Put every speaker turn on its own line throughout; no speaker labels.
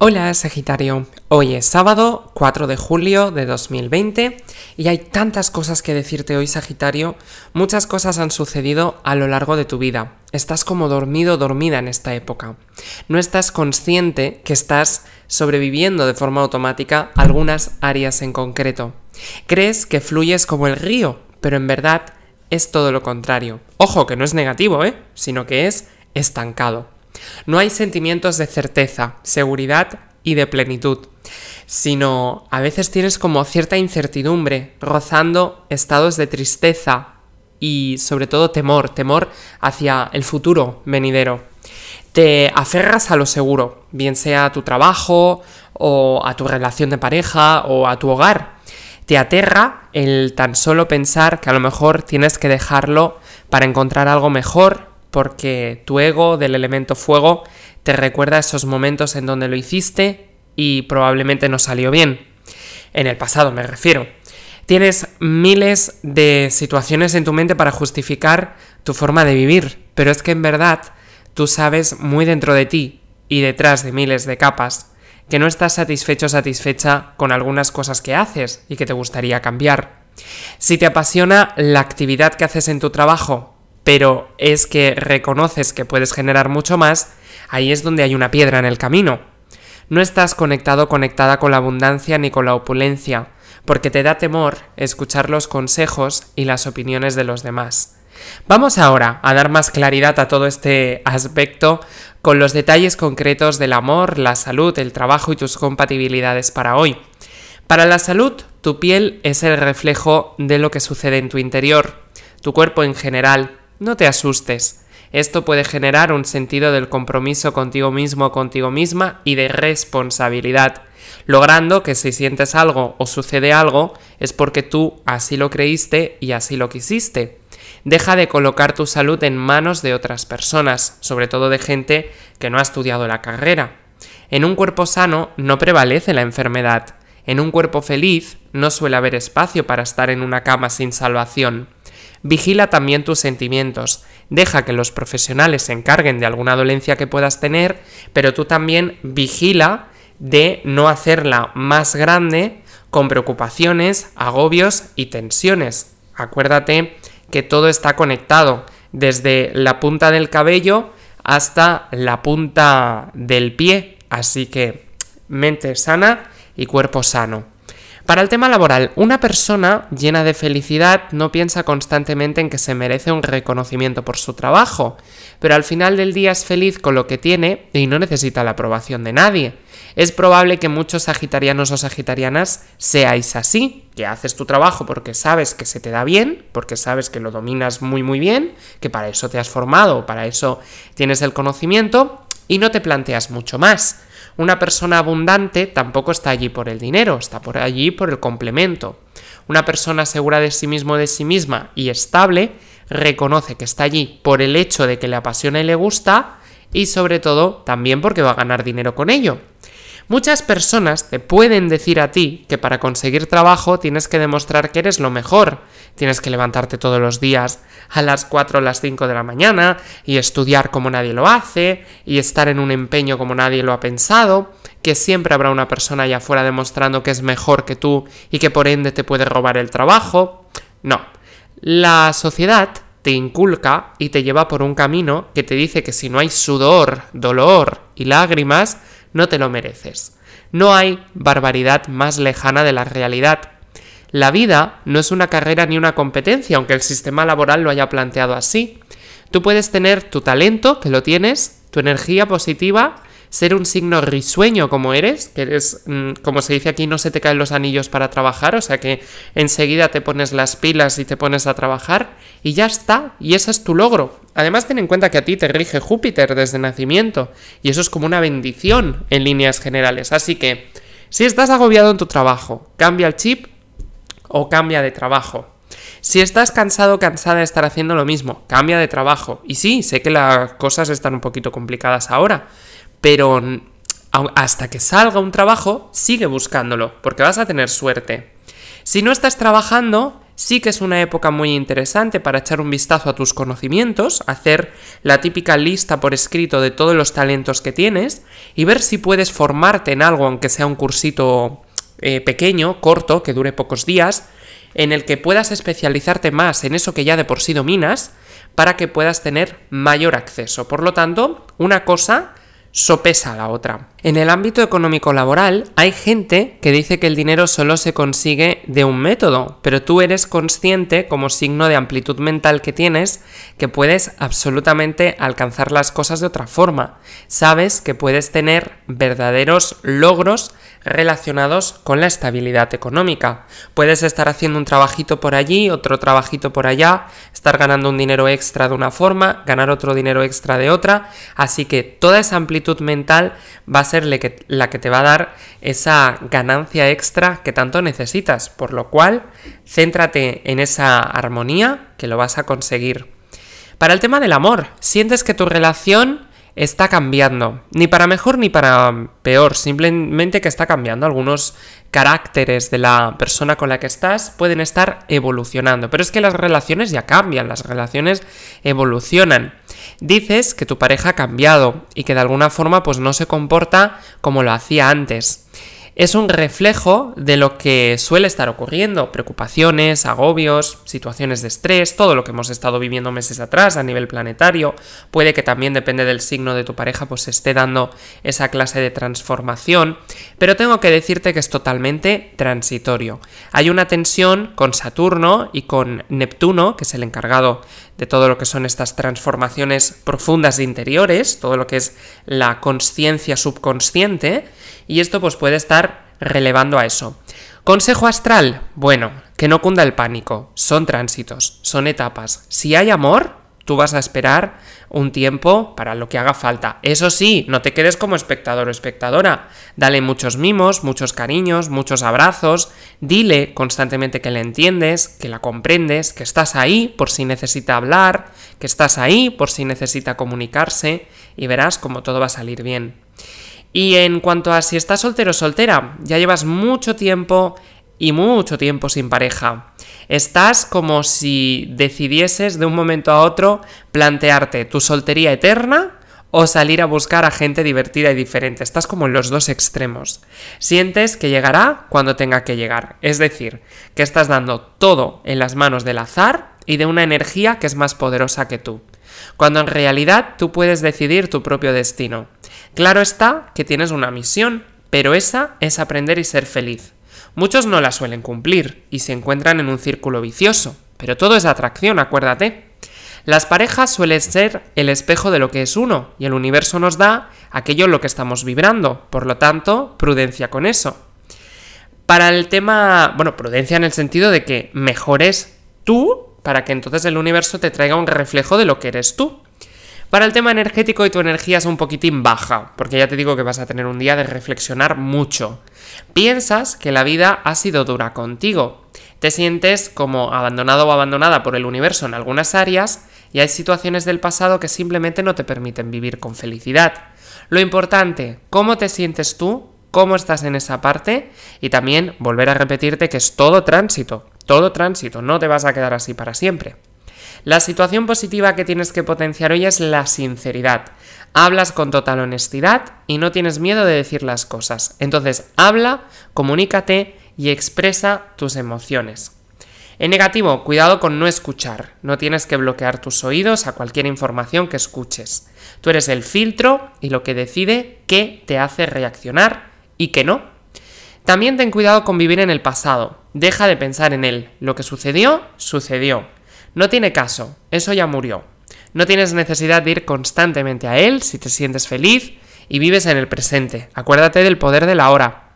Hola Sagitario, hoy es sábado 4 de julio de 2020 y hay tantas cosas que decirte hoy Sagitario, muchas cosas han sucedido a lo largo de tu vida, estás como dormido dormida en esta época, no estás consciente que estás sobreviviendo de forma automática algunas áreas en concreto, crees que fluyes como el río, pero en verdad es todo lo contrario, ojo que no es negativo, ¿eh? sino que es estancado. No hay sentimientos de certeza, seguridad y de plenitud, sino a veces tienes como cierta incertidumbre, rozando estados de tristeza y sobre todo temor, temor hacia el futuro venidero. Te aferras a lo seguro, bien sea a tu trabajo o a tu relación de pareja o a tu hogar. Te aterra el tan solo pensar que a lo mejor tienes que dejarlo para encontrar algo mejor porque tu ego del elemento fuego te recuerda esos momentos en donde lo hiciste y probablemente no salió bien. En el pasado me refiero. Tienes miles de situaciones en tu mente para justificar tu forma de vivir, pero es que en verdad tú sabes muy dentro de ti y detrás de miles de capas que no estás satisfecho o satisfecha con algunas cosas que haces y que te gustaría cambiar. Si te apasiona la actividad que haces en tu trabajo, pero es que reconoces que puedes generar mucho más, ahí es donde hay una piedra en el camino. No estás conectado conectada con la abundancia ni con la opulencia, porque te da temor escuchar los consejos y las opiniones de los demás. Vamos ahora a dar más claridad a todo este aspecto con los detalles concretos del amor, la salud, el trabajo y tus compatibilidades para hoy. Para la salud, tu piel es el reflejo de lo que sucede en tu interior, tu cuerpo en general, no te asustes. Esto puede generar un sentido del compromiso contigo mismo o contigo misma y de responsabilidad, logrando que si sientes algo o sucede algo es porque tú así lo creíste y así lo quisiste. Deja de colocar tu salud en manos de otras personas, sobre todo de gente que no ha estudiado la carrera. En un cuerpo sano no prevalece la enfermedad. En un cuerpo feliz no suele haber espacio para estar en una cama sin salvación. Vigila también tus sentimientos. Deja que los profesionales se encarguen de alguna dolencia que puedas tener, pero tú también vigila de no hacerla más grande con preocupaciones, agobios y tensiones. Acuérdate que todo está conectado, desde la punta del cabello hasta la punta del pie. Así que mente sana y cuerpo sano. Para el tema laboral, una persona llena de felicidad no piensa constantemente en que se merece un reconocimiento por su trabajo, pero al final del día es feliz con lo que tiene y no necesita la aprobación de nadie. Es probable que muchos sagitarianos o sagitarianas seáis así, que haces tu trabajo porque sabes que se te da bien, porque sabes que lo dominas muy muy bien, que para eso te has formado, para eso tienes el conocimiento y no te planteas mucho más. Una persona abundante tampoco está allí por el dinero, está por allí por el complemento. Una persona segura de sí mismo, de sí misma y estable, reconoce que está allí por el hecho de que le apasiona y le gusta y sobre todo también porque va a ganar dinero con ello. Muchas personas te pueden decir a ti que para conseguir trabajo tienes que demostrar que eres lo mejor. Tienes que levantarte todos los días a las 4 o las 5 de la mañana y estudiar como nadie lo hace y estar en un empeño como nadie lo ha pensado, que siempre habrá una persona allá afuera demostrando que es mejor que tú y que por ende te puede robar el trabajo. No. La sociedad te inculca y te lleva por un camino que te dice que si no hay sudor, dolor y lágrimas, no te lo mereces. No hay barbaridad más lejana de la realidad. La vida no es una carrera ni una competencia, aunque el sistema laboral lo haya planteado así. Tú puedes tener tu talento, que lo tienes, tu energía positiva, ser un signo risueño como eres, que eres, mm, como se dice aquí, no se te caen los anillos para trabajar, o sea que enseguida te pones las pilas y te pones a trabajar y ya está, y ese es tu logro. Además ten en cuenta que a ti te rige Júpiter desde nacimiento y eso es como una bendición en líneas generales, así que si estás agobiado en tu trabajo, cambia el chip o cambia de trabajo. Si estás cansado o cansada de estar haciendo lo mismo, cambia de trabajo. Y sí, sé que las cosas están un poquito complicadas ahora, pero hasta que salga un trabajo, sigue buscándolo, porque vas a tener suerte. Si no estás trabajando, sí que es una época muy interesante para echar un vistazo a tus conocimientos, hacer la típica lista por escrito de todos los talentos que tienes y ver si puedes formarte en algo, aunque sea un cursito eh, pequeño, corto, que dure pocos días, en el que puedas especializarte más en eso que ya de por sí dominas, para que puedas tener mayor acceso. Por lo tanto, una cosa sopesa la otra. En el ámbito económico laboral hay gente que dice que el dinero solo se consigue de un método, pero tú eres consciente como signo de amplitud mental que tienes que puedes absolutamente alcanzar las cosas de otra forma. Sabes que puedes tener verdaderos logros relacionados con la estabilidad económica. Puedes estar haciendo un trabajito por allí, otro trabajito por allá, estar ganando un dinero extra de una forma, ganar otro dinero extra de otra, así que toda esa amplitud mental va a ser la que, te va a dar esa ganancia extra que tanto necesitas, por lo cual céntrate en esa armonía que lo vas a conseguir. Para el tema del amor, sientes que tu relación está cambiando. Ni para mejor ni para peor, simplemente que está cambiando. Algunos caracteres de la persona con la que estás pueden estar evolucionando. Pero es que las relaciones ya cambian, las relaciones evolucionan. Dices que tu pareja ha cambiado y que de alguna forma pues no se comporta como lo hacía antes es un reflejo de lo que suele estar ocurriendo, preocupaciones, agobios, situaciones de estrés, todo lo que hemos estado viviendo meses atrás a nivel planetario, puede que también depende del signo de tu pareja pues esté dando esa clase de transformación, pero tengo que decirte que es totalmente transitorio. Hay una tensión con Saturno y con Neptuno, que es el encargado de todo lo que son estas transformaciones profundas de interiores, todo lo que es la conciencia subconsciente, y esto pues puede estar relevando a eso. Consejo astral, bueno, que no cunda el pánico, son tránsitos, son etapas. Si hay amor, tú vas a esperar un tiempo para lo que haga falta. Eso sí, no te quedes como espectador o espectadora. Dale muchos mimos, muchos cariños, muchos abrazos. Dile constantemente que le entiendes, que la comprendes, que estás ahí por si necesita hablar, que estás ahí por si necesita comunicarse y verás cómo todo va a salir bien. Y en cuanto a si estás soltero o soltera, ya llevas mucho tiempo y mucho tiempo sin pareja. Estás como si decidieses de un momento a otro plantearte tu soltería eterna o salir a buscar a gente divertida y diferente. Estás como en los dos extremos. Sientes que llegará cuando tenga que llegar. Es decir, que estás dando todo en las manos del azar y de una energía que es más poderosa que tú cuando en realidad tú puedes decidir tu propio destino. Claro está que tienes una misión, pero esa es aprender y ser feliz. Muchos no la suelen cumplir y se encuentran en un círculo vicioso, pero todo es atracción, acuérdate. Las parejas suelen ser el espejo de lo que es uno, y el universo nos da aquello en lo que estamos vibrando, por lo tanto, prudencia con eso. Para el tema, bueno, prudencia en el sentido de que mejores tú para que entonces el universo te traiga un reflejo de lo que eres tú. Para el tema energético y tu energía es un poquitín baja, porque ya te digo que vas a tener un día de reflexionar mucho. Piensas que la vida ha sido dura contigo. Te sientes como abandonado o abandonada por el universo en algunas áreas y hay situaciones del pasado que simplemente no te permiten vivir con felicidad. Lo importante, ¿cómo te sientes tú? ¿Cómo estás en esa parte? Y también volver a repetirte que es todo tránsito todo tránsito, no te vas a quedar así para siempre. La situación positiva que tienes que potenciar hoy es la sinceridad. Hablas con total honestidad y no tienes miedo de decir las cosas. Entonces, habla, comunícate y expresa tus emociones. En negativo, cuidado con no escuchar. No tienes que bloquear tus oídos a cualquier información que escuches. Tú eres el filtro y lo que decide qué te hace reaccionar y qué no. También ten cuidado con vivir en el pasado. Deja de pensar en él. Lo que sucedió, sucedió. No tiene caso, eso ya murió. No tienes necesidad de ir constantemente a él si te sientes feliz y vives en el presente. Acuérdate del poder de la hora.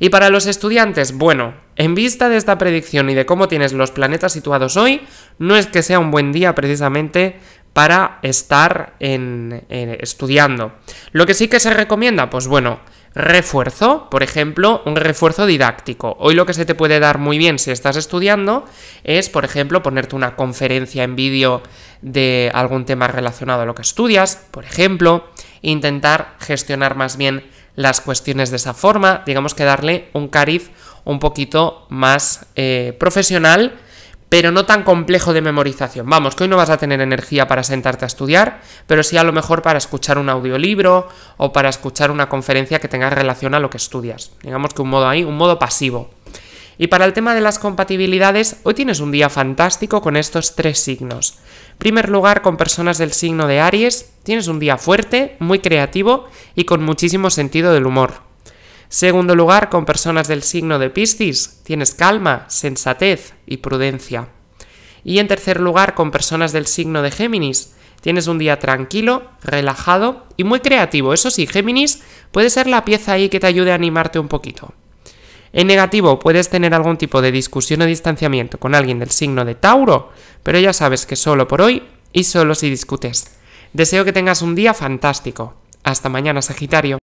Y para los estudiantes, bueno, en vista de esta predicción y de cómo tienes los planetas situados hoy, no es que sea un buen día precisamente para estar en, eh, estudiando. Lo que sí que se recomienda, pues bueno, refuerzo, por ejemplo, un refuerzo didáctico. Hoy lo que se te puede dar muy bien si estás estudiando es, por ejemplo, ponerte una conferencia en vídeo de algún tema relacionado a lo que estudias, por ejemplo, intentar gestionar más bien las cuestiones de esa forma, digamos que darle un cariz un poquito más eh, profesional pero no tan complejo de memorización. Vamos, que hoy no vas a tener energía para sentarte a estudiar, pero sí a lo mejor para escuchar un audiolibro o para escuchar una conferencia que tenga relación a lo que estudias. Digamos que un modo ahí, un modo pasivo. Y para el tema de las compatibilidades, hoy tienes un día fantástico con estos tres signos. En primer lugar, con personas del signo de Aries, tienes un día fuerte, muy creativo y con muchísimo sentido del humor. Segundo lugar, con personas del signo de Piscis, tienes calma, sensatez y prudencia. Y en tercer lugar, con personas del signo de Géminis, tienes un día tranquilo, relajado y muy creativo. Eso sí, Géminis puede ser la pieza ahí que te ayude a animarte un poquito. En negativo, puedes tener algún tipo de discusión o distanciamiento con alguien del signo de Tauro, pero ya sabes que solo por hoy y solo si discutes. Deseo que tengas un día fantástico. Hasta mañana, Sagitario.